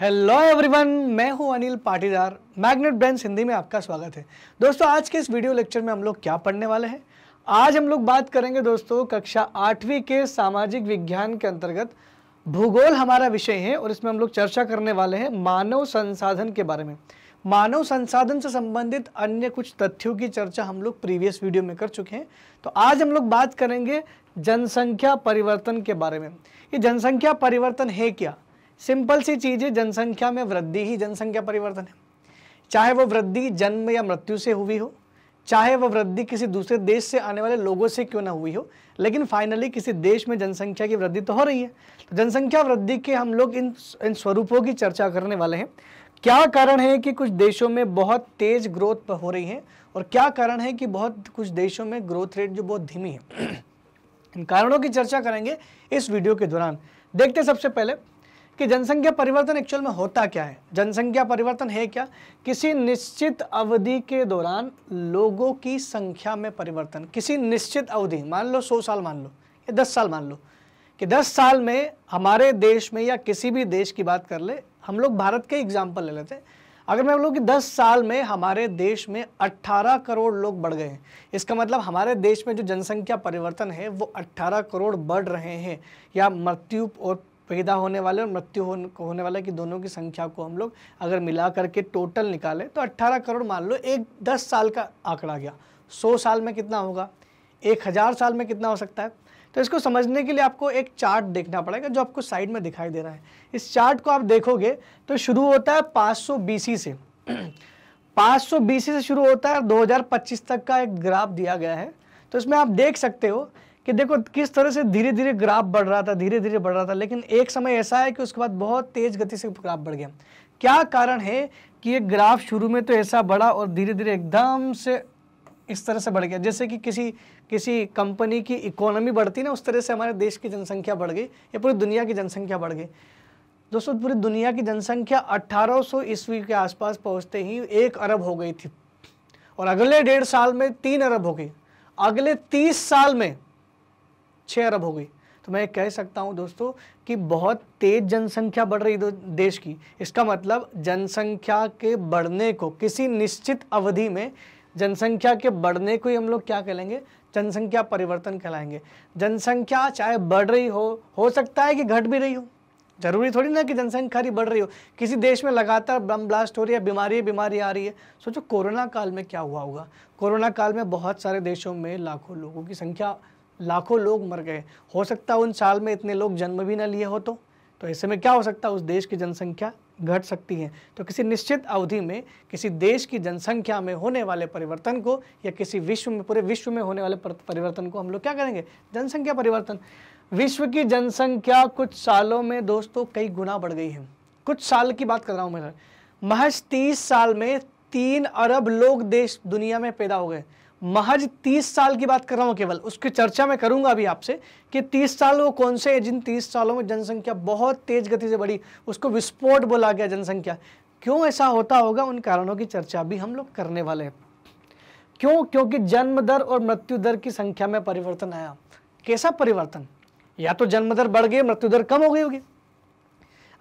hello everyone मैं हूं Anil Patidar Magnet Brains Hindi में आपका स्वागत है दोस्तों आज के इस वीडियो लेक्चर में हम लोग क्या पढ़ने वाले हैं आज हम लोग बात करेंगे दोस्तों कक्षा आठवीं के सामाजिक विज्ञान के अंतर्गत भूगोल हमारा विषय है और इसमें हम लोग चर्चा करने वाले हैं मानव संसाधन के बारे में मानव संसाधन से संबंधित अन्य कुछ तथ्यों की चर्चा हम लोग प्रीवियस वीडियो में कर चुके हैं तो आज हम लोग बात करेंगे जनसंख्या परिवर्तन के बारे में ये जनसंख्या परिवर्तन है क्या सिंपल सी चीज है जनसंख्या में वृद्धि ही जनसंख्या परिवर्तन है चाहे वो वृद्धि जन्म या मृत्यु से हुई हो चाहे वह वृद्धि किसी दूसरे देश से आने वाले लोगों से क्यों ना हुई हो लेकिन फाइनली किसी देश में जनसंख्या की वृद्धि तो हो रही है तो जनसंख्या वृद्धि के हम लोग इन इन स्वरूपों की चर्चा करने वाले हैं क्या कारण है कि कुछ देशों में बहुत तेज ग्रोथ हो रही है और क्या कारण है कि बहुत कुछ देशों में ग्रोथ रेट जो बहुत धीमी है इन कारणों की चर्चा करेंगे इस वीडियो के दौरान देखते सबसे पहले कि जनसंख्या परिवर्तन एक्चुअल में होता क्या है जनसंख्या परिवर्तन है क्या किसी निश्चित अवधि के दौरान लोगों की संख्या में परिवर्तन किसी निश्चित अवधि मान लो सौ साल मान लो या दस साल मान लो कि दस साल में हमारे देश में या किसी भी देश की बात कर ले हम लोग भारत के एग्जाम्पल ले लेते हैं अगर मैं बोलूँ कि 10 साल में हमारे देश में 18 करोड़ लोग बढ़ गए हैं इसका मतलब हमारे देश में जो जनसंख्या परिवर्तन है वो 18 करोड़ बढ़ रहे हैं या मृत्यु और पैदा होने वाले और मृत्यु होने, होने की दोनों की संख्या को हम लोग अगर मिला करके टोटल निकालें तो 18 करोड़ मान लो एक 10 साल का आंकड़ा गया 100 साल में कितना होगा एक हज़ार साल में कितना हो सकता है तो इसको समझने के लिए आपको एक चार्ट देखना पड़ेगा जो आपको साइड में दिखाई दे रहा है इस चार्ट को आप देखोगे तो शुरू होता है 500 बीसी से 500 बीसी से शुरू होता है 2025 तक का एक ग्राफ दिया गया है तो इसमें आप देख सकते हो कि देखो किस तरह से धीरे धीरे ग्राफ बढ़ रहा था धीरे धीरे बढ़ रहा था लेकिन एक समय ऐसा है कि उसके बाद बहुत तेज गति से ग्राफ बढ़ गया क्या कारण है कि ये ग्राफ शुरू में तो ऐसा बढ़ा और धीरे धीरे एकदम से इस तरह से बढ़ गया जैसे कि किसी किसी कंपनी की इकोनॉमी बढ़ती ना उस तरह से हमारे देश की जनसंख्या बढ़ गई या पूरी दुनिया की जनसंख्या बढ़ गई दोस्तों पूरी दुनिया की जनसंख्या 1800 ईस्वी के आसपास पहुंचते ही एक अरब हो गई थी और अगले डेढ़ साल में तीन अरब हो गई अगले तीस साल में छः अरब हो गई तो मैं कह सकता हूँ दोस्तों कि बहुत तेज़ जनसंख्या बढ़ रही देश की इसका मतलब जनसंख्या के बढ़ने को किसी निश्चित अवधि में जनसंख्या के बढ़ने को ही हम लोग क्या कहेंगे जनसंख्या परिवर्तन कहलाएंगे जनसंख्या चाहे बढ़ रही हो हो सकता है कि घट भी रही हो जरूरी थोड़ी ना कि जनसंख्या ही बढ़ रही हो किसी देश में लगातार बम ब्लास्ट हो रही है बीमारी बीमारी आ रही है सोचो कोरोना काल में क्या हुआ होगा कोरोना काल में बहुत सारे देशों में लाखों लोगों की संख्या लाखों लोग मर गए हो सकता है उन साल में इतने लोग जन्म भी ना लिए हो तो तो ऐसे में क्या हो सकता है उस देश की जनसंख्या घट सकती है तो किसी निश्चित अवधि में किसी देश की जनसंख्या में होने वाले परिवर्तन को या किसी विश्व में पूरे विश्व में होने वाले परिवर्तन को हम लोग क्या करेंगे जनसंख्या परिवर्तन विश्व की जनसंख्या कुछ सालों में दोस्तों कई गुना बढ़ गई है कुछ साल की बात कर रहा हूँ मैं महज तीस साल में तीन अरब लोग देश दुनिया में पैदा हो गए महज 30 साल की बात कर रहा हूँ केवल उसकी चर्चा मैं करूँगा अभी आपसे कि 30 साल वो कौन से जिन 30 सालों में जनसंख्या बहुत तेज गति से बढ़ी उसको विस्फोट बोला गया जनसंख्या क्यों ऐसा होता होगा उन कारणों की चर्चा भी हम लोग करने वाले हैं क्यों क्योंकि जन्म दर और मृत्यु दर की संख्या में परिवर्तन आया कैसा परिवर्तन या तो जन्म दर बढ़ गई मृत्यु दर कम हो गई होगी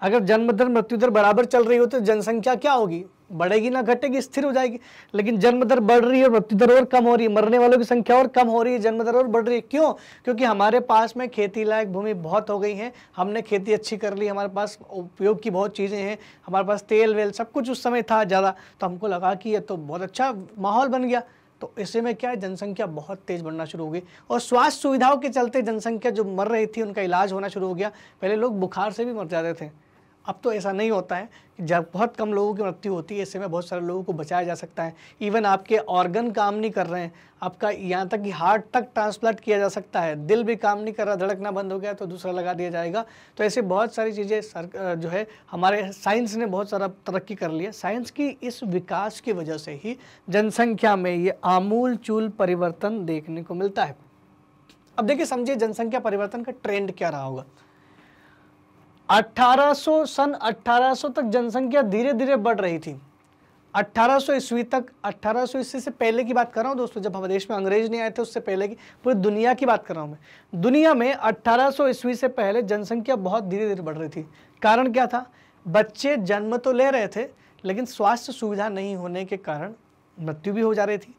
अगर जन्म दर मृत्यु दर बराबर चल रही हो तो जनसंख्या क्या होगी बढ़ेगी ना घटेगी स्थिर हो जाएगी लेकिन जन्म दर बढ़ रही है और मृत्यु दर और कम हो रही है मरने वालों की संख्या और कम हो रही है जन्म दर और बढ़ रही है क्यों क्योंकि हमारे पास में खेती लायक भूमि बहुत हो गई है हमने खेती अच्छी कर ली हमारे पास उपयोग की बहुत चीज़ें हैं हमारे पास तेल वेल सब कुछ उस समय था ज़्यादा तो हमको लगा कि ये तो बहुत अच्छा माहौल बन गया तो ऐसे में क्या है जनसंख्या बहुत तेज बढ़ना शुरू हो गई और स्वास्थ्य सुविधाओं के चलते जनसंख्या जो मर रही थी उनका इलाज होना शुरू हो गया पहले लोग बुखार से भी मर जाते थे अब तो ऐसा नहीं होता है जब बहुत कम लोगों की मृत्यु होती है ऐसे में बहुत सारे लोगों को बचाया जा सकता है इवन आपके ऑर्गन काम नहीं कर रहे हैं आपका यहाँ तक कि हार्ट तक ट्रांसप्लांट किया जा सकता है दिल भी काम नहीं कर रहा धड़कना बंद हो गया तो दूसरा लगा दिया जाएगा तो ऐसे बहुत सारी चीज़ें सर जो है हमारे साइंस ने बहुत सारा तरक्की कर लिया साइंस की इस विकास की वजह से ही जनसंख्या में ये आमूल चूल परिवर्तन देखने को मिलता है अब देखिए समझिए जनसंख्या परिवर्तन का ट्रेंड क्या रहा होगा 1800 सन 1800 तक जनसंख्या धीरे धीरे बढ़ रही थी 1800 ईस्वी तक 1800 ईस्वी से पहले की बात कर रहा हूँ दोस्तों जब हमारे देश में अंग्रेज नहीं आए थे उससे पहले की पूरी दुनिया की बात कर रहा हूँ मैं दुनिया में 1800 ईस्वी से पहले जनसंख्या बहुत धीरे धीरे बढ़ रही थी कारण क्या था बच्चे जन्म तो ले रहे थे लेकिन स्वास्थ्य सुविधा नहीं होने के कारण मृत्यु भी हो जा रही थी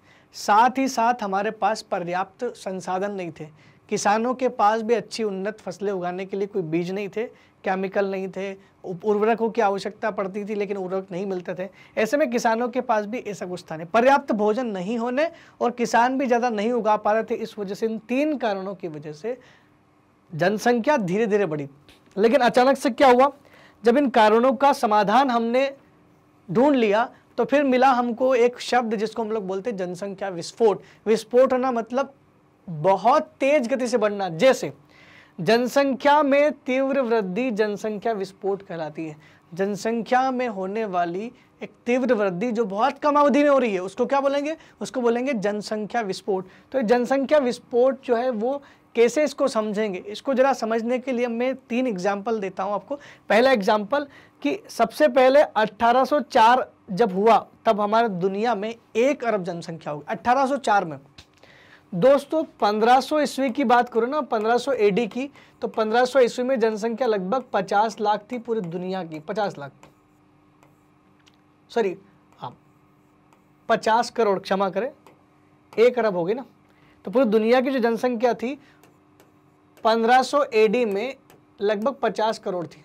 साथ ही साथ हमारे पास पर्याप्त संसाधन नहीं थे किसानों के पास भी अच्छी उन्नत फसलें उगाने के लिए कोई बीज नहीं थे केमिकल नहीं थे उर्वरकों की आवश्यकता पड़ती थी लेकिन उर्वरक नहीं मिलते थे ऐसे में किसानों के पास भी ऐसा कुछ था नहीं पर्याप्त भोजन नहीं होने और किसान भी ज़्यादा नहीं उगा पा रहे थे इस वजह से इन तीन कारणों की वजह से जनसंख्या धीरे धीरे बढ़ी लेकिन अचानक से क्या हुआ जब इन कारणों का समाधान हमने ढूंढ लिया तो फिर मिला हमको एक शब्द जिसको हम लोग बोलते हैं जनसंख्या विस्फोट विस्फोट होना मतलब बहुत तेज गति से बढ़ना जैसे जनसंख्या में तीव्र वृद्धि जनसंख्या विस्फोट कहलाती है जनसंख्या में होने वाली एक तीव्र वृद्धि जो बहुत कम अवधि में हो रही है उसको क्या बोलेंगे उसको बोलेंगे जनसंख्या विस्फोट तो जनसंख्या विस्फोट जो है वो कैसे इसको समझेंगे इसको जरा समझने के लिए मैं तीन एग्जाम्पल देता हूँ आपको पहला एग्जाम्पल कि सबसे पहले 1804 जब हुआ तब हमारे दुनिया में एक अरब जनसंख्या हुई 1804 में दोस्तों 1500 ईस्वी की बात करो ना 1500 एडी की तो 1500 ईस्वी में जनसंख्या लगभग 50 लाख थी पूरी दुनिया की 50 लाख सॉरी हाँ 50 करोड़ क्षमा करें एक अरब होगी ना तो पूरी दुनिया की जो जनसंख्या थी 1500 एडी में लगभग 50 करोड़ थी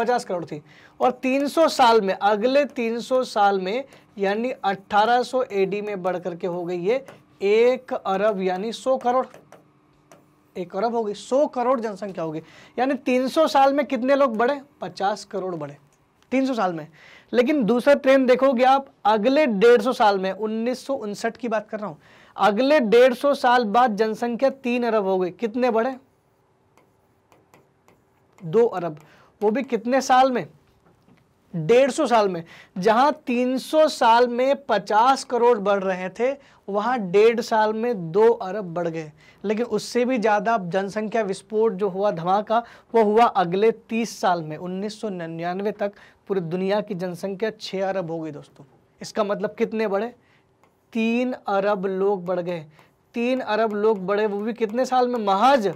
50 करोड़ थी और 300 साल में अगले 300 साल में यानी 1800 एडी में बढ़ करके हो गई है एक अरब यानी 100 करोड़ एक अरब हो गई 100 करोड़ जनसंख्या होगी यानी 300 साल में कितने लोग बढ़े 50 करोड़ बढ़े 300 साल में लेकिन दूसरा ट्रेंड देखोगे आप अगले 150 साल में उन्नीस की बात कर रहा हूं अगले 150 साल बाद जनसंख्या तीन अरब हो गई कितने बढ़े दो अरब वो भी कितने साल में डेढ़ सौ साल में जहां तीन सौ साल में पचास करोड़ बढ़ रहे थे वहां डेढ़ साल में दो अरब बढ़ गए लेकिन उससे भी ज़्यादा जनसंख्या विस्फोट जो हुआ धमाका वो हुआ अगले तीस साल में उन्नीस तक पूरी दुनिया की जनसंख्या छह अरब हो गई दोस्तों इसका मतलब कितने बढ़े तीन अरब लोग बढ़ गए तीन अरब लोग बढ़े वो भी कितने साल में महज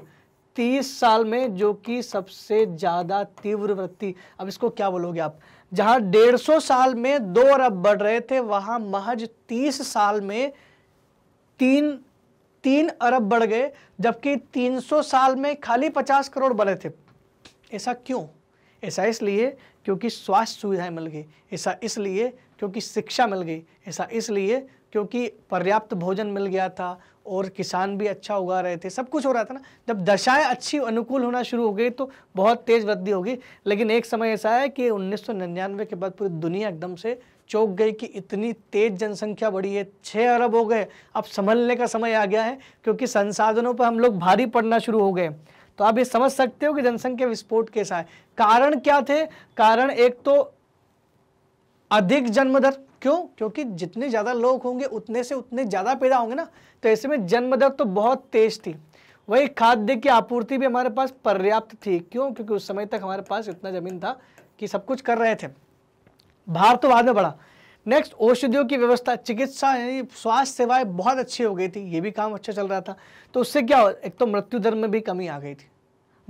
तीस साल में जो कि सबसे ज़्यादा तीव्र वृत्ति अब इसको क्या बोलोगे आप जहां 150 साल में दो अरब बढ़ रहे थे वहां महज 30 साल में तीन तीन अरब बढ़ गए जबकि 300 साल में खाली 50 करोड़ बढ़े थे ऐसा क्यों ऐसा इसलिए क्योंकि स्वास्थ्य सुविधाएं मिल गई ऐसा इसलिए क्योंकि शिक्षा मिल गई ऐसा इसलिए क्योंकि पर्याप्त भोजन मिल गया था और किसान भी अच्छा उगा रहे थे सब कुछ हो रहा था ना जब दशाएं अच्छी अनुकूल होना शुरू हो गई तो बहुत तेज़ वृद्धि होगी लेकिन एक समय ऐसा है कि उन्नीस के बाद पूरी दुनिया एकदम से चौंक गई कि इतनी तेज जनसंख्या बढ़ी है छः अरब हो गए अब संभलने का समय आ गया है क्योंकि संसाधनों पर हम लोग भारी पड़ना शुरू हो गए तो आप ये समझ सकते हो कि जनसंख्या विस्फोट कैसा है कारण क्या थे कारण एक तो अधिक जन्मदर क्यों क्योंकि जितने ज़्यादा लोग होंगे उतने से उतने ज़्यादा पैदा होंगे ना तो ऐसे में जन्म दर तो बहुत तेज थी वही खाद्य की आपूर्ति भी हमारे पास पर्याप्त थी क्यों क्योंकि उस समय तक हमारे पास इतना ज़मीन था कि सब कुछ कर रहे थे भार तो बाद में बढ़ा नेक्स्ट औषधियों की व्यवस्था चिकित्सा यानी स्वास्थ्य सेवाएं बहुत अच्छी हो गई थी ये भी काम अच्छा चल रहा था तो उससे क्या हो एक तो मृत्यु दर में भी कमी आ गई थी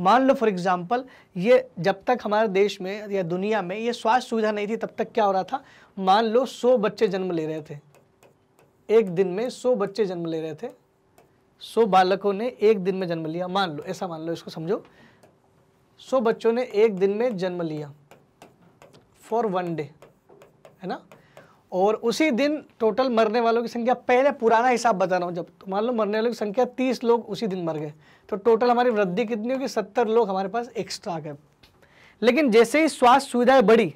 मान लो फॉर एग्जाम्पल ये जब तक हमारे देश में या दुनिया में ये स्वास्थ्य सुविधा नहीं थी तब तक क्या हो रहा था मान लो सौ बच्चे जन्म ले रहे थे एक दिन में सौ बच्चे जन्म ले रहे थे सौ बालकों ने एक दिन में जन्म लिया मान लो ऐसा मान लो इसको समझो सौ बच्चों ने एक दिन में जन्म लिया फॉर वन डे है ना और उसी दिन टोटल मरने वालों की संख्या पहले पुराना हिसाब बता रहा हूँ जब तो मान लो मरने वालों की संख्या तीस लोग उसी दिन मर गए तो टोटल हमारी वृद्धि कितनी होगी सत्तर लोग हमारे पास एक्स्ट्रा आ गए लेकिन जैसे ही स्वास्थ्य सुविधाएं बढ़ी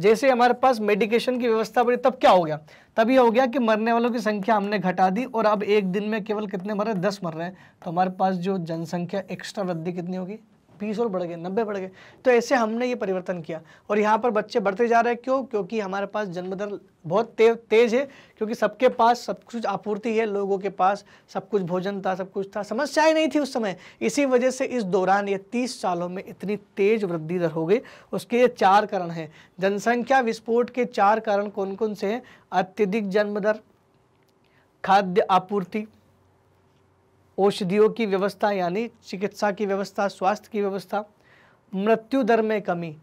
जैसे हमारे पास मेडिकेशन की व्यवस्था बढ़ी तब क्या हो गया तब ये हो गया कि मरने वालों की संख्या हमने घटा दी और अब एक दिन में केवल कितने मर रहे दस मर रहे हैं तो हमारे पास जो जनसंख्या एक्स्ट्रा वृद्धि कितनी होगी बीस और बढ़ गए नब्बे बढ़ गए तो ऐसे हमने ये परिवर्तन किया और यहाँ पर बच्चे बढ़ते जा रहे हैं क्यों क्योंकि हमारे पास जन्मदर बहुत ते, तेज है क्योंकि सबके पास सब कुछ आपूर्ति है लोगों के पास सब कुछ भोजन था सब कुछ था ही नहीं थी उस समय इसी वजह से इस दौरान ये तीस सालों में इतनी तेज वृद्धि दर हो गई उसके ये चार कारण हैं जनसंख्या विस्फोट के चार कारण कौन कौन से हैं अत्यधिक जन्म दर खाद्य आपूर्ति औषधियों की व्यवस्था यानी चिकित्सा की व्यवस्था स्वास्थ्य की व्यवस्था मृत्यु दर में कमी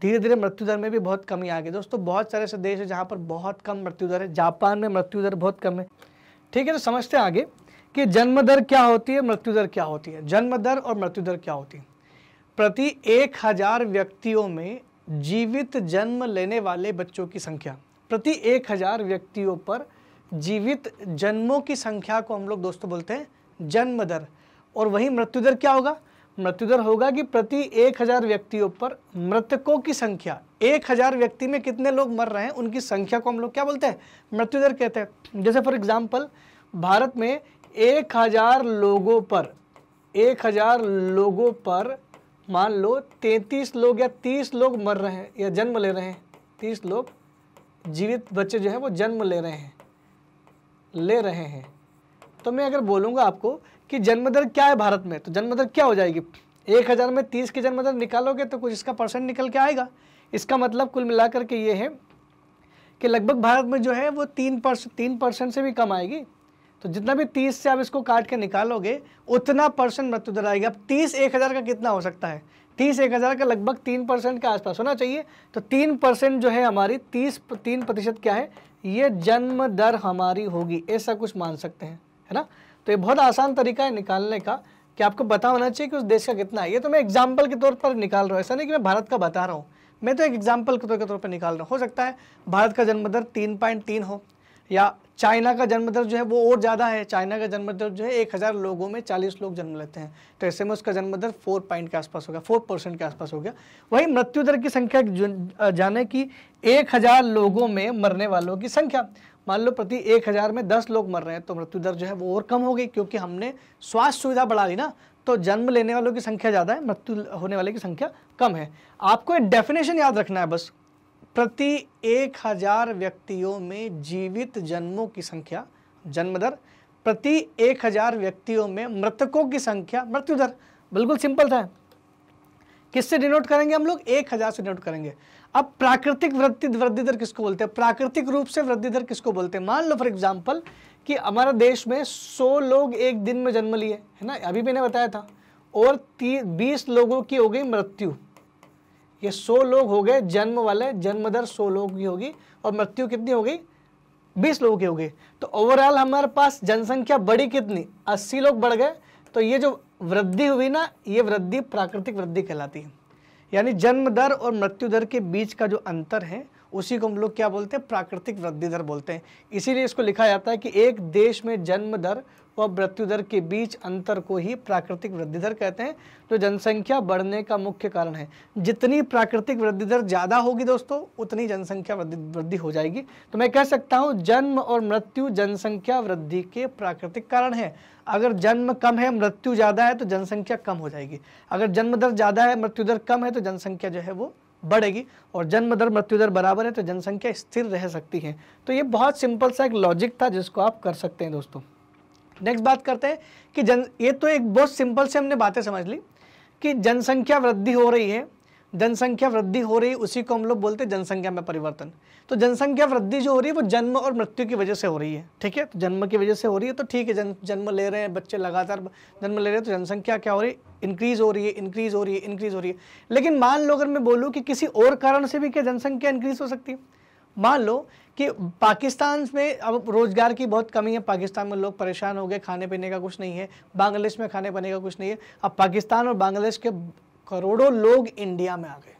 धीरे धीरे मृत्यु दर में भी बहुत कमी आ गई दोस्तों बहुत सारे ऐसे देश हैं जहाँ पर बहुत कम मृत्यु दर है जापान में मृत्यु दर बहुत कम है ठीक है तो समझते हैं आगे कि जन्म दर क्या होती है मृत्यु दर क्या होती है जन्म दर और मृत्यु दर क्या होती है प्रति एक हजार व्यक्तियों में जीवित जन्म लेने वाले बच्चों की संख्या प्रति एक हजार व्यक्तियों पर जीवित जन्मों की संख्या को हम लोग दोस्तों बोलते हैं जन्म दर और वही मृत्यु दर क्या होगा मृत्यु दर होगा कि प्रति एक हजार व्यक्तियों पर मृतकों की संख्या एक हजार व्यक्ति में कितने लोग मर रहे हैं उनकी संख्या को हम लोग क्या बोलते हैं मृत्यु दर कहते हैं जैसे फॉर एग्जाम्पल भारत में एक हजार लोगों पर एक हजार लोगों पर मान लो तैंतीस लोग या तीस लोग मर रहे हैं या जन्म ले रहे हैं तीस लोग जीवित बच्चे जो है वो जन्म ले रहे हैं ले रहे हैं तो मैं अगर बोलूँगा आपको कि जन्मदर क्या है भारत में तो जन्मदर क्या हो जाएगी एक हज़ार में तीस की जन्मदर निकालोगे तो कुछ इसका परसेंट निकल के आएगा इसका मतलब कुल मिलाकर के ये है कि लगभग भारत में जो है वो तीन परसेंट तीन परसेंट से भी कम आएगी तो जितना भी तीस से आप इसको काट के निकालोगे उतना परसेंट मृत्यु दर आएगी अब तीस एक हज़ार का कितना हो सकता है तीस एक हज़ार का लगभग तीन परसेंट के आसपास होना चाहिए तो तीन परसेंट जो है हमारी तीस तीन प्रतिशत क्या है ये जन्म दर हमारी होगी ऐसा कुछ मान सकते हैं है ना तो ये बहुत आसान तरीका है निकालने का कि आपको पता होना चाहिए कि उस देश का कितना है ये तो मैं एग्जाम्पल के तौर पर निकाल रहा हूँ ऐसा नहीं कि मैं भारत का बता रहा हूँ मैं तो एक एग्जाम्पल के तौर पर निकाल रहा हूँ हो सकता है भारत का जन्म दर तीन पॉइंट तीन हो या चाइना का जन्म दर जो है वो और ज़्यादा है चाइना का जन्म दर जो है एक हज़ार लोगों में चालीस लोग जन्म लेते हैं तो ऐसे में उसका जन्म दर फोर पॉइंट के आसपास हो गया फोर परसेंट के आसपास हो गया वही मृत्यु दर की संख्या जाने की एक हज़ार लोगों में मरने वालों की संख्या मान लो प्रति एक हज़ार में दस लोग मर रहे हैं तो मृत्यु दर जो है वो और कम हो गई क्योंकि हमने स्वास्थ्य सुविधा बढ़ा ली ना तो जन्म लेने वालों की संख्या ज़्यादा है मृत्यु होने वाले की संख्या कम है आपको एक डेफिनेशन याद रखना है बस प्रति एक हज़ार व्यक्तियों में जीवित जन्मों की संख्या जन्म दर प्रति एक हज़ार व्यक्तियों में मृतकों की संख्या मृत्यु दर बिल्कुल सिंपल था किससे डिनोट करेंगे हम लोग एक हज़ार से डिनोट करेंगे अब प्राकृतिक वृद्धि वृद्धि दर किसको बोलते हैं प्राकृतिक रूप से वृद्धि दर किसको बोलते हैं मान लो फॉर एग्जाम्पल कि हमारा देश में 100 लोग एक दिन में जन्म लिए है ना अभी मैंने बताया था और बीस लोगों की हो गई मृत्यु ये 100 लोग हो गए जन्म वाले जन्म दर सौ लोगों की होगी और मृत्यु कितनी हो गई बीस लोगों की हो गई तो ओवरऑल हमारे पास जनसंख्या बढ़ी कितनी अस्सी लोग बढ़ गए तो ये जो वृद्धि हुई ना ये वृद्धि प्राकृतिक वृद्धि कहलाती है यानी जन्म दर और मृत्यु दर के बीच का जो अंतर है उसी को हम लोग क्या बोलते हैं प्राकृतिक वृद्धि दर बोलते हैं इसीलिए इसको लिखा जाता है कि एक देश में जन्म दर व मृत्यु दर के बीच अंतर को ही प्राकृतिक वृद्धि दर कहते हैं जो तो जनसंख्या बढ़ने का मुख्य कारण है जितनी प्राकृतिक वृद्धि दर ज़्यादा होगी दोस्तों उतनी जनसंख्या वृद्धि हो जाएगी तो मैं कह सकता हूँ जन्म और मृत्यु जनसंख्या वृद्धि के प्राकृतिक कारण है अगर जन्म कम है मृत्यु ज़्यादा है तो जनसंख्या कम हो जाएगी अगर जन्म दर ज़्यादा है मृत्यु दर कम है तो जनसंख्या जो है वो बढ़ेगी और जन्म दर मृत्यु दर बराबर है तो जनसंख्या स्थिर रह सकती है तो ये बहुत सिंपल सा एक लॉजिक था जिसको आप कर सकते हैं दोस्तों नेक्स्ट बात करते हैं कि जन ये तो एक बहुत सिंपल से हमने बातें समझ ली कि जनसंख्या वृद्धि हो रही है जनसंख्या वृद्धि हो रही उसी को हम लोग बोलते हैं जनसंख्या में परिवर्तन तो जनसंख्या वृद्धि जो हो रही है वो जन्म और मृत्यु की वजह से हो रही है ठीक है तो जन्म की वजह से हो रही है तो ठीक है जन, जन्म ले रहे हैं बच्चे लगातार जन्म ले रहे हैं तो जनसंख्या क्या हो रही है इंक्रीज हो रही है इंक्रीज हो रही है इंक्रीज हो रही है लेकिन मान लो अगर मैं बोलूँ कि किसी और कारण से भी क्या जनसंख्या इंक्रीज हो सकती है मान लो कि पाकिस्तान में अब रोज़गार की बहुत कमी है पाकिस्तान में लोग परेशान हो गए खाने पीने का कुछ नहीं है बांग्लादेश में खाने पीने का कुछ नहीं है अब पाकिस्तान और बांग्लादेश के करोड़ों लोग इंडिया में आ गए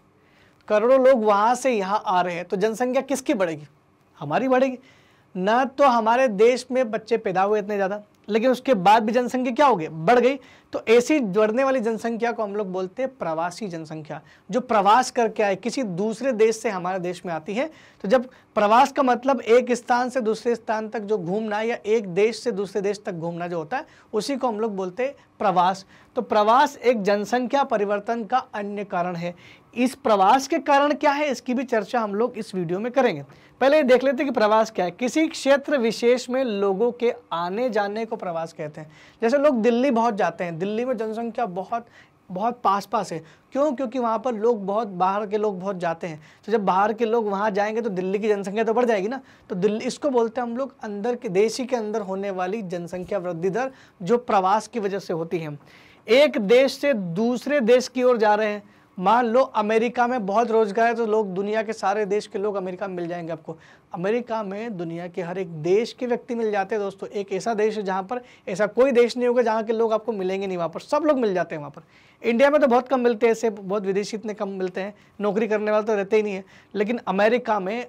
करोड़ों लोग वहाँ से यहाँ आ रहे हैं तो जनसंख्या किसकी बढ़ेगी हमारी बढ़ेगी ना तो हमारे देश में बच्चे पैदा हुए इतने ज़्यादा लेकिन उसके बाद भी जनसंख्या क्या हो गई बढ़ गई तो ऐसी बढ़ने वाली जनसंख्या को हम लोग बोलते हैं प्रवासी जनसंख्या जो प्रवास करके आए किसी दूसरे देश से हमारे देश में आती है तो जब प्रवास का मतलब एक स्थान से दूसरे स्थान तक जो घूमना या एक देश से दूसरे देश तक घूमना जो होता है उसी को हम लोग बोलते हैं प्रवास तो प्रवास एक जनसंख्या परिवर्तन का अन्य कारण है इस प्रवास के कारण क्या है इसकी भी चर्चा हम लोग इस वीडियो में करेंगे पहले देख लेते हैं कि प्रवास क्या है किसी क्षेत्र विशेष में लोगों के आने जाने को प्रवास कहते हैं जैसे लोग दिल्ली बहुत जाते हैं दिल्ली में जनसंख्या बहुत बहुत पास पास है क्यों क्योंकि वहाँ पर लोग बहुत बाहर के लोग बहुत जाते हैं तो जब बाहर के लोग वहाँ जाएंगे तो दिल्ली की जनसंख्या तो बढ़ जाएगी ना तो दिल्ली इसको बोलते हैं हम लोग अंदर के देश ही के अंदर होने वाली जनसंख्या वृद्धि दर जो प्रवास की वजह से होती है एक देश से दूसरे देश की ओर जा रहे हैं मान लो अमेरिका में बहुत रोजगार है तो लोग दुनिया के सारे देश के लोग अमेरिका में मिल जाएंगे आपको अमेरिका में दुनिया के हर एक देश के व्यक्ति मिल जाते हैं दोस्तों एक ऐसा देश है जहाँ पर ऐसा कोई देश नहीं होगा जहाँ के लोग आपको मिलेंगे नहीं वहाँ पर सब लोग मिल जाते हैं वहाँ पर इंडिया में तो बहुत कम मिलते हैं ऐसे बहुत विदेशी इतने कम मिलते हैं नौकरी करने वाले तो रहते ही नहीं है लेकिन अमेरिका में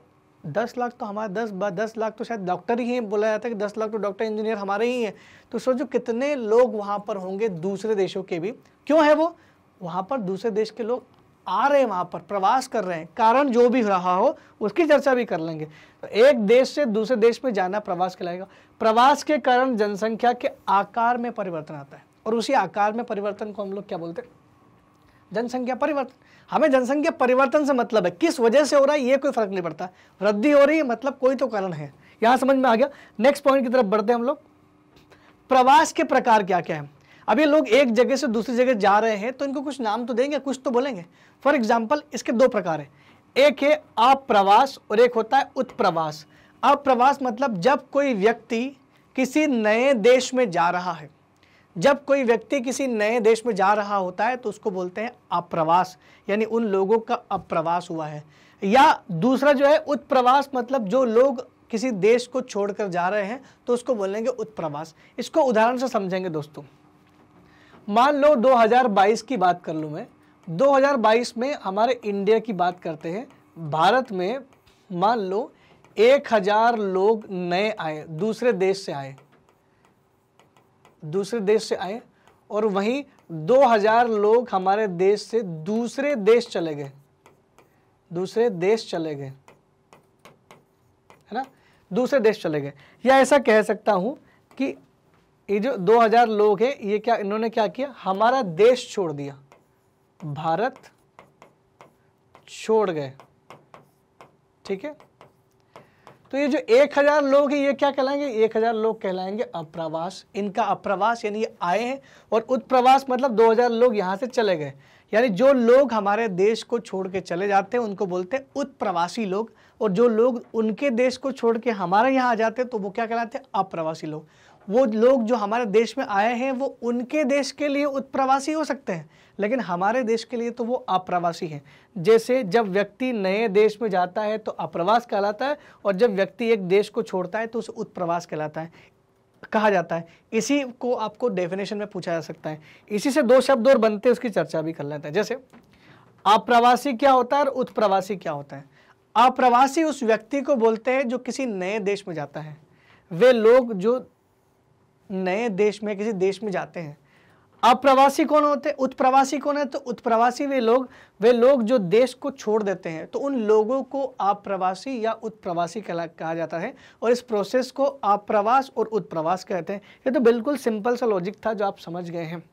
दस लाख तो हमारे दस दस लाख तो शायद डॉक्टर ही हैं बोला जाता है कि दस लाख तो डॉक्टर इंजीनियर हमारे ही हैं तो सोचो कितने लोग वहाँ पर होंगे दूसरे देशों के भी क्यों है वो वहाँ पर दूसरे देश के लोग आ रहे हैं वहाँ पर प्रवास कर रहे हैं कारण जो भी रहा हो उसकी चर्चा भी कर लेंगे तो एक देश से दूसरे देश में जाना प्रवास कहलाएगा प्रवास के कारण जनसंख्या के आकार में परिवर्तन आता है और उसी आकार में परिवर्तन को हम लोग क्या बोलते हैं जनसंख्या परिवर्तन हमें जनसंख्या परिवर्तन से मतलब है किस वजह से हो रहा है ये कोई फर्क नहीं पड़ता वृद्धि हो रही है मतलब कोई तो कारण है यहाँ समझ में आ गया नेक्स्ट पॉइंट की तरफ बढ़ते हैं हम लोग प्रवास के प्रकार क्या क्या है अब ये लोग एक जगह से दूसरी जगह जा रहे हैं तो इनको कुछ नाम तो देंगे कुछ तो बोलेंगे फॉर एग्जाम्पल इसके दो प्रकार है एक है अप्रवास और एक होता है उत्प्रवास अप्रवास मतलब जब कोई व्यक्ति किसी नए देश में जा रहा है जब कोई व्यक्ति किसी नए देश में जा रहा होता है तो उसको बोलते हैं अप्रवास यानी उन लोगों का अप्रवास हुआ है या दूसरा जो है उत्प्रवास मतलब जो लोग किसी देश को छोड़कर जा रहे हैं तो उसको बोलेंगे उत्प्रवास इसको उदाहरण से समझेंगे दोस्तों मान लो 2022 की बात कर लूँ मैं 2022 में हमारे इंडिया की बात करते हैं भारत में मान लो एक हज़ार लोग नए आए दूसरे देश से आए दूसरे देश से आए और वहीं 2000 लोग हमारे देश से दूसरे देश चले गए दूसरे देश चले गए है ना दूसरे देश चले गए या ऐसा कह सकता हूँ कि ये जो 2000 लोग हैं ये क्या इन्होंने क्या किया हमारा देश छोड़ दिया भारत छोड़ गए ठीक है तो ये जो एक हजार लोग हैं ये क्या कहलाएंगे एक हजार लोग कहलाएंगे अप्रवास इनका अप्रवास यानी ये आए हैं और उत्प्रवास मतलब दो हजार लोग यहाँ से चले गए यानी जो लोग हमारे देश को छोड़ के चले जाते हैं उनको बोलते हैं उत्प्रवासी लोग और जो लोग उनके देश को छोड़ के हमारे यहाँ आ जाते हैं तो वो क्या कहलाते हैं अप्रवासी लोग वो लोग जो हमारे देश में आए हैं वो उनके देश के लिए उत्प्रवासी हो सकते हैं लेकिन हमारे देश के लिए तो वो अप्रवासी हैं जैसे जब व्यक्ति नए देश में जाता है तो अप्रवास कहलाता है और जब व्यक्ति एक देश को छोड़ता है तो उसे उत्प्रवास कहलाता है कहा जाता है इसी को आपको डेफिनेशन में पूछा जा सकता है इसी से दो शब्द और बनते हैं उसकी चर्चा भी कर लेते हैं जैसे अप्रवासी क्या होता है और उत्प्रवासी क्या होता है अप्रवासी उस व्यक्ति को बोलते हैं जो किसी नए देश में जाता है वे लोग जो नए देश में किसी देश में जाते हैं अप्रवासी कौन होते हैं उत्प्रवासी कौन है तो उत्प्रवासी वे लोग वे लोग जो देश को छोड़ देते हैं तो उन लोगों को आप्रवासी या उत्प्रवासी कहा जाता है और इस प्रोसेस को प्रवास और उत्प्रवास कहते हैं ये तो बिल्कुल सिंपल सा लॉजिक था जो आप समझ गए हैं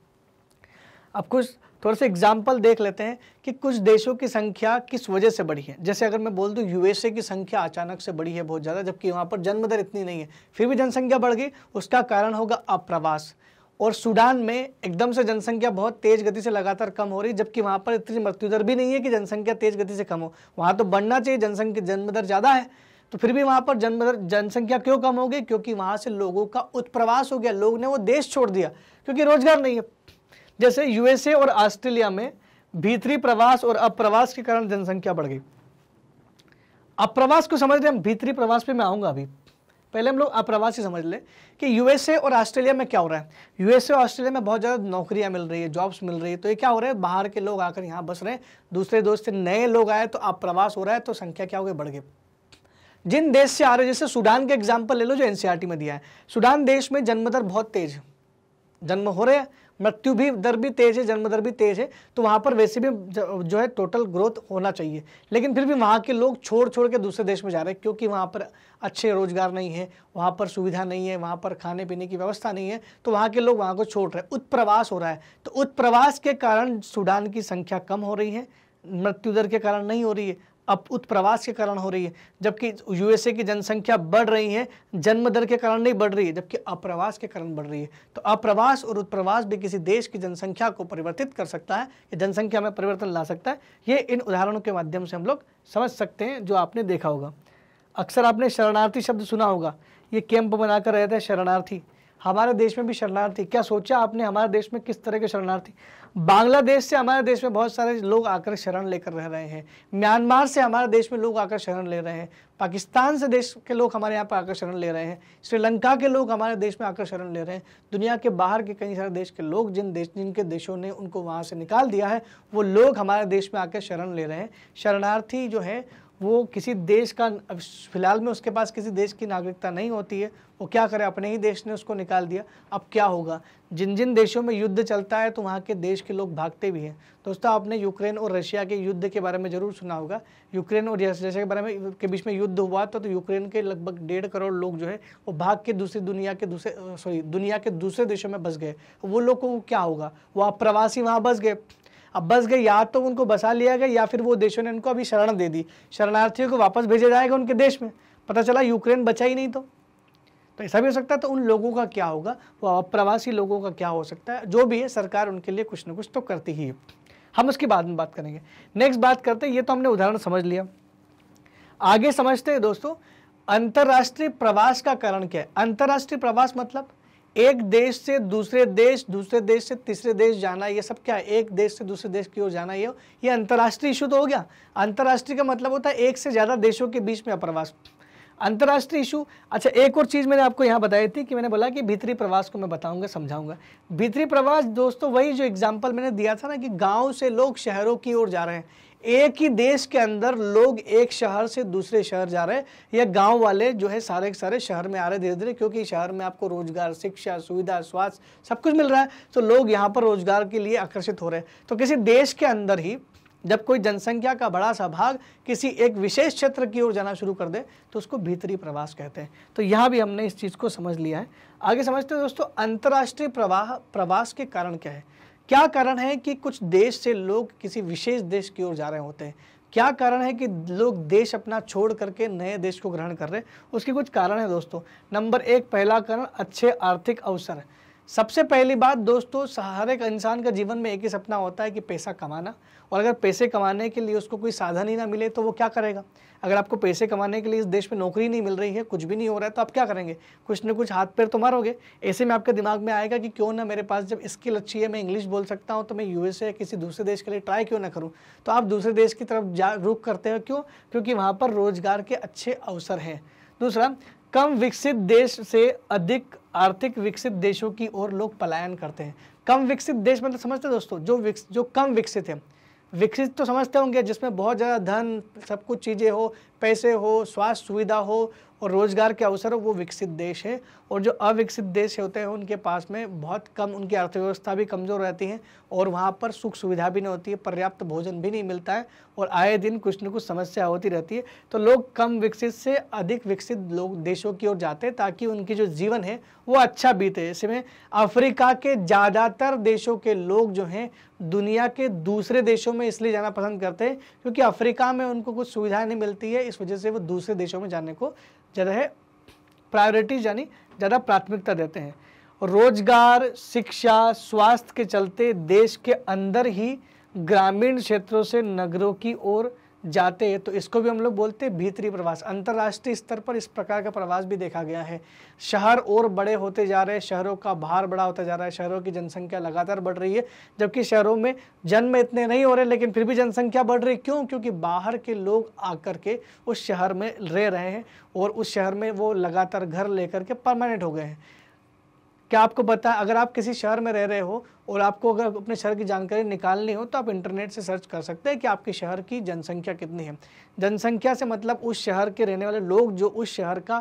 अब कुछ थोड़ा सा एग्जाम्पल देख लेते हैं कि कुछ देशों की संख्या किस वजह से बढ़ी है जैसे अगर मैं बोल दूँ यूएसए की संख्या अचानक से बढ़ी है बहुत ज़्यादा जबकि वहाँ पर जन्म दर इतनी नहीं है फिर भी जनसंख्या बढ़ गई उसका कारण होगा अप्रवास और सूडान में एकदम से जनसंख्या बहुत तेज गति से लगातार कम हो रही जबकि वहाँ पर इतनी मृत्यु दर भी नहीं है कि जनसंख्या तेज गति से कम हो वहाँ तो बढ़ना चाहिए जनसंख्या जन्म दर ज़्यादा है तो फिर भी वहाँ पर जन्म दर जनसंख्या क्यों कम हो गई क्योंकि वहाँ से लोगों का उत्प्रवास हो गया लोग ने वो देश छोड़ दिया क्योंकि रोजगार नहीं है जैसे यूएसए और ऑस्ट्रेलिया में भीतरी प्रवास और अप्रवास के कारण जनसंख्या बढ़ गई अप्रवास को समझ लें हम भीतरी प्रवास पे मैं आऊँगा अभी पहले हम लोग अप्रवास ही समझ लें कि यूएसए और ऑस्ट्रेलिया में क्या हो रहा है यूएसए और ऑस्ट्रेलिया में बहुत ज़्यादा नौकरियाँ मिल रही है जॉब्स मिल रही है तो ये क्या हो रहा है बाहर के लोग आकर यहाँ बस रहे हैं दूसरे दोस्त से नए लोग आए तो अप्रवास हो रहा है तो संख्या क्या हो गई बढ़ गई जिन देश से आ रहे जैसे सूडान के एग्जाम्पल ले लो जो एनसीआरटी e में दिया है सूडान देश में जन्मदर बहुत तेज जन्म हो रहे हैं मृत्यु भी दर भी तेज़ है जन्म दर भी तेज़ है तो वहाँ पर वैसे भी जो है टोटल ग्रोथ होना चाहिए लेकिन फिर भी वहाँ के लोग छोड़ छोड़ के दूसरे देश में जा रहे हैं क्योंकि वहाँ पर अच्छे रोज़गार नहीं है वहाँ पर सुविधा नहीं है वहाँ पर खाने पीने की व्यवस्था नहीं है तो वहाँ के लोग वहाँ को छोड़ रहे हैं उत्प्रवास हो रहा है तो उत्प्रवास के कारण सूडान की संख्या कम हो रही है मृत्यु दर के कारण नहीं हो रही है अप उत्प्रवास के कारण हो रही है जबकि यूएसए की जनसंख्या बढ़ रही है जन्म दर के कारण नहीं बढ़ रही है जबकि अप्रवास के कारण बढ़ रही है तो अप्रवास और उत्प्रवास भी किसी देश की जनसंख्या को परिवर्तित कर सकता है या जनसंख्या में परिवर्तन ला सकता है ये इन उदाहरणों के माध्यम से हम लोग समझ सकते हैं जो आपने देखा होगा अक्सर आपने शरणार्थी शब्द सुना होगा ये कैंप बनाकर रहते हैं शरणार्थी हमारे देश में भी शरणार्थी क्या सोचा आपने हमारे देश में किस तरह के शरणार्थी बांग्लादेश से हमारे देश में बहुत सारे लोग आकर शरण लेकर रह रहे हैं म्यांमार से हमारे देश में लोग आकर शरण ले रहे हैं पाकिस्तान से देश के लोग हमारे यहाँ पर आकर शरण ले रहे हैं श्रीलंका के लोग हमारे देश में आकर शरण ले रहे हैं दुनिया के बाहर के कई सारे देश के लोग जिन देश जिनके देशों ने उनको वहाँ से निकाल दिया है वो लोग हमारे देश में आकर शरण ले रहे हैं शरणार्थी जो है वो किसी देश का फिलहाल में उसके पास किसी देश की नागरिकता नहीं होती है वो क्या करे अपने ही देश ने उसको निकाल दिया अब क्या होगा जिन जिन देशों में युद्ध चलता है तो वहाँ के देश के लोग भागते भी हैं दोस्तों आपने यूक्रेन और रशिया के युद्ध के बारे में ज़रूर सुना होगा यूक्रेन और रशिया के बारे में के बीच में युद्ध हुआ था तो यूक्रेन के लगभग डेढ़ करोड़ लोग जो है वो भाग के दूसरी दुनिया के दूसरे सॉरी दुनिया के दूसरे देशों में बस गए वो लोग को क्या होगा वो आप प्रवासी वहाँ बस गए अब बस गए या तो उनको बसा लिया गया या फिर वो देशों ने उनको अभी शरण दे दी शरणार्थियों को वापस भेजा जाएगा उनके देश में पता चला यूक्रेन बचा ही नहीं तो तो ऐसा भी हो सकता है तो उन लोगों का क्या होगा वो अप्रवासी लोगों का क्या हो सकता है जो भी है सरकार उनके लिए कुछ ना कुछ तो करती ही है हम उसके बाद में बात करेंगे नेक्स्ट बात करते हैं ये तो हमने उदाहरण समझ लिया आगे समझते हैं दोस्तों अंतर्राष्ट्रीय प्रवास का कारण क्या है अंतर्राष्ट्रीय प्रवास मतलब एक देश से दूसरे देश दूसरे देश से तीसरे देश जाना ये सब क्या है एक देश से दूसरे देश की ओर जाना ये ये अंतर्राष्ट्रीय इशू तो हो गया अंतर्राष्ट्रीय का मतलब होता है एक से ज़्यादा देशों के बीच में अप्रवास अंतर्राष्ट्रीय इशू अच्छा एक और चीज़ मैंने आपको यहाँ बताई थी कि मैंने बोला कि भीतरी प्रवास को मैं बताऊँगा समझाऊँगा भीतरी प्रवास दोस्तों वही जो एग्जाम्पल मैंने दिया था ना कि गाँव से लोग शहरों की ओर जा रहे हैं एक ही देश के अंदर लोग एक शहर से दूसरे शहर जा रहे हैं या गांव वाले जो है सारे के सारे शहर में आ रहे धीरे धीरे क्योंकि शहर में आपको रोजगार शिक्षा सुविधा स्वास्थ्य सब कुछ मिल रहा है तो लोग यहाँ पर रोजगार के लिए आकर्षित हो रहे हैं तो किसी देश के अंदर ही जब कोई जनसंख्या का बड़ा सा भाग किसी एक विशेष क्षेत्र की ओर जाना शुरू कर दे तो उसको भीतरी प्रवास कहते हैं तो यहाँ भी हमने इस चीज़ को समझ लिया है आगे समझते हैं दोस्तों अंतर्राष्ट्रीय प्रवाह प्रवास के कारण क्या है क्या कारण है कि कुछ देश से लोग किसी विशेष देश की ओर जा रहे होते हैं क्या कारण है कि लोग देश अपना छोड़ करके नए देश को ग्रहण कर रहे हैं उसके कुछ कारण है दोस्तों नंबर एक पहला कारण अच्छे आर्थिक अवसर सबसे पहली बात दोस्तों हर एक इंसान का जीवन में एक ही सपना होता है कि पैसा कमाना और अगर पैसे कमाने के लिए उसको कोई साधन ही ना मिले तो वो क्या करेगा अगर आपको पैसे कमाने के लिए इस देश में नौकरी नहीं मिल रही है कुछ भी नहीं हो रहा है तो आप क्या करेंगे कुछ ना कुछ हाथ पैर तो मारोगे ऐसे में आपके दिमाग में आएगा कि क्यों ना मेरे पास जब स्किल अच्छी है मैं इंग्लिश बोल सकता हूँ तो मैं यू या किसी दूसरे देश के लिए ट्राई क्यों ना करूँ तो आप दूसरे देश की तरफ जा रुख करते हो क्यों क्योंकि वहाँ पर रोजगार के अच्छे अवसर हैं दूसरा कम विकसित देश से अधिक आर्थिक विकसित देशों की ओर लोग पलायन करते हैं कम विकसित देश मतलब समझते हैं दोस्तों जो विकस, जो कम विकसित है विकसित तो समझते होंगे जिसमें बहुत ज़्यादा धन सब कुछ चीज़ें हो पैसे हो स्वास्थ्य सुविधा हो और रोज़गार के अवसर हो वो विकसित देश है और जो अविकसित देश होते हैं उनके पास में बहुत कम उनकी अर्थव्यवस्था भी कमज़ोर रहती है और वहाँ पर सुख सुविधा भी नहीं होती है पर्याप्त भोजन भी नहीं मिलता है और आए दिन कुछ न कुछ समस्या होती रहती है तो लोग कम विकसित से अधिक विकसित लोग देशों की ओर जाते हैं ताकि उनकी जो जीवन है वो अच्छा बीते ऐसे में अफ्रीका के ज़्यादातर देशों के लोग जो हैं दुनिया के दूसरे देशों में इसलिए जाना पसंद करते हैं क्योंकि अफ्रीका में उनको कुछ सुविधाएँ नहीं मिलती है इस वजह से वो दूसरे देशों में जाने को ज़्यादा है प्रायोरिटी यानी ज़्यादा प्राथमिकता देते हैं रोजगार शिक्षा स्वास्थ्य के चलते देश के अंदर ही ग्रामीण क्षेत्रों से नगरों की ओर जाते हैं तो इसको भी हम लोग बोलते हैं भीतरी प्रवास अंतर्राष्ट्रीय स्तर पर इस प्रकार का प्रवास भी देखा गया है शहर और बड़े होते जा रहे हैं शहरों का भार बड़ा होता जा रहा है शहरों की जनसंख्या लगातार बढ़ रही है जबकि शहरों में जन्म इतने नहीं हो रहे लेकिन फिर भी जनसंख्या बढ़ रही क्यों क्योंकि बाहर के लोग आकर के उस शहर में रह रहे हैं और उस शहर में वो लगातार घर लेकर के परमानेंट हो गए हैं क्या आपको पता है अगर आप किसी शहर में रह रहे हो और आपको अगर अपने शहर की जानकारी निकालनी हो तो आप इंटरनेट से सर्च कर सकते हैं कि आपके शहर की जनसंख्या कितनी है जनसंख्या से मतलब उस शहर के रहने वाले लोग जो उस शहर का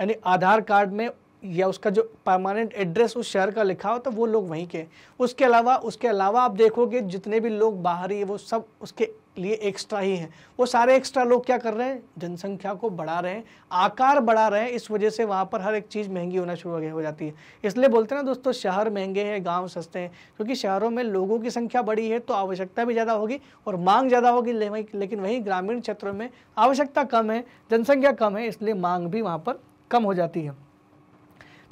यानी आधार कार्ड में या उसका जो परमानेंट एड्रेस उस शहर का लिखा हो तो वो लोग वहीं के उसके अलावा उसके अलावा आप देखोगे जितने भी लोग बाहरी वो सब उसके लिए एक्स्ट्रा ही हैं वो सारे एक्स्ट्रा लोग क्या कर रहे हैं जनसंख्या को बढ़ा रहे हैं आकार बढ़ा रहे हैं इस वजह से वहाँ पर हर एक चीज़ महंगी होना शुरू हो जाती है इसलिए बोलते हैं ना दोस्तों शहर महंगे हैं गाँव सस्ते हैं क्योंकि शहरों में लोगों की संख्या बढ़ी है तो आवश्यकता भी ज़्यादा होगी और मांग ज़्यादा होगी लेकिन वहीं ग्रामीण क्षेत्रों में आवश्यकता कम है जनसंख्या कम है इसलिए मांग भी वहाँ पर कम हो जाती है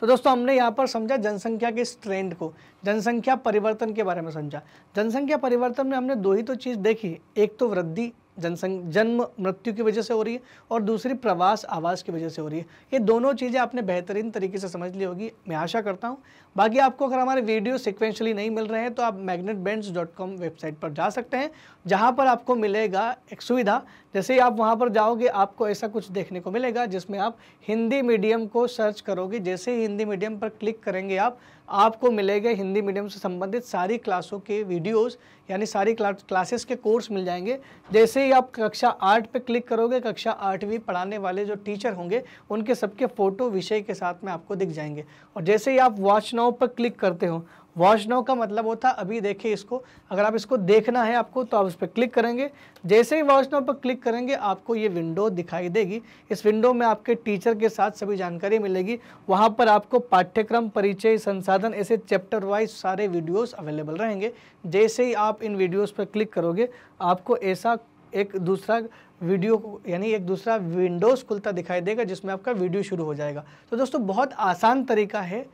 तो दोस्तों हमने यहाँ पर समझा जनसंख्या के इस ट्रेंड को जनसंख्या परिवर्तन के बारे में समझा जनसंख्या परिवर्तन में हमने दो ही तो चीज़ देखी एक तो वृद्धि जनसंग जन्म मृत्यु की वजह से हो रही है और दूसरी प्रवास आवास की वजह से हो रही है ये दोनों चीज़ें आपने बेहतरीन तरीके से समझ ली होगी मैं आशा करता हूँ बाकी आपको अगर हमारे वीडियो सिक्वेंशली नहीं मिल रहे हैं तो आप मैग्नेट वेबसाइट पर जा सकते हैं जहाँ पर आपको मिलेगा एक सुविधा जैसे ही आप वहाँ पर जाओगे आपको ऐसा कुछ देखने को मिलेगा जिसमें आप हिंदी मीडियम को सर्च करोगे जैसे ही हिंदी मीडियम पर क्लिक करेंगे आप आपको मिलेगा हिंदी मीडियम से संबंधित सारी क्लासों के वीडियोज़ यानी सारी क्लासेस के कोर्स मिल जाएंगे जैसे ही आप कक्षा आठ पे क्लिक करोगे कक्षा आठवीं पढ़ाने वाले जो टीचर होंगे उनके सबके फ़ोटो विषय के साथ में आपको दिख जाएंगे और जैसे ही आप वॉच नाउ पर क्लिक करते हो वॉच नाउ का मतलब होता है अभी देखिए इसको अगर आप इसको देखना है आपको तो आप उस पर क्लिक करेंगे जैसे ही वॉच नाउ पर क्लिक करेंगे आपको ये विंडो दिखाई देगी इस विंडो में आपके टीचर के साथ सभी जानकारी मिलेगी वहाँ पर आपको पाठ्यक्रम परिचय संसाधन ऐसे चैप्टर वाइज सारे वीडियोज़ अवेलेबल रहेंगे जैसे ही आप इन वीडियोज़ पर क्लिक करोगे आपको ऐसा एक दूसरा वीडियो यानी एक दूसरा विंडोज़ खुलता दिखाई देगा जिसमें आपका वीडियो शुरू हो जाएगा तो दोस्तों बहुत आसान तरीका है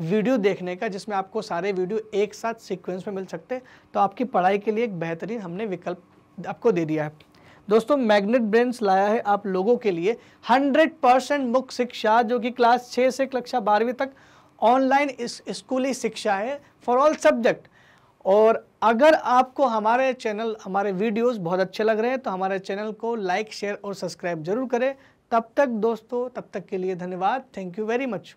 वीडियो देखने का जिसमें आपको सारे वीडियो एक साथ सीक्वेंस में मिल सकते हैं तो आपकी पढ़ाई के लिए एक बेहतरीन हमने विकल्प आपको दे दिया है दोस्तों मैग्नेट ब्रेंस लाया है आप लोगों के लिए 100 परसेंट मुख्य शिक्षा जो कि क्लास 6 से कक्षा बारहवीं तक ऑनलाइन स्कूली शिक्षा है फॉर ऑल सब्जेक्ट और अगर आपको हमारे चैनल हमारे वीडियोस बहुत अच्छे लग रहे हैं तो हमारे चैनल को लाइक शेयर और सब्सक्राइब जरूर करें तब तक दोस्तों तब तक के लिए धन्यवाद थैंक यू वेरी मच